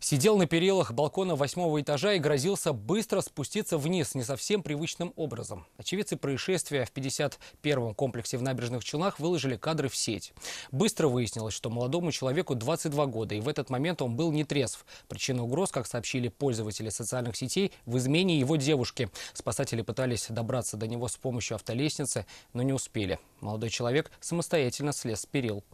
Сидел на перилах балкона восьмого этажа и грозился быстро спуститься вниз не совсем привычным образом. Очевидцы происшествия в 51-м комплексе в Набережных Челнах выложили кадры в сеть. Быстро выяснилось, что молодому человеку 22 года, и в этот момент он был нетрезв. трезв. Причина угроз, как сообщили пользователи социальных сетей, в измене его девушки. Спасатели пытались добраться до него с помощью автолестницы, но не успели. Молодой человек самостоятельно слез с перил.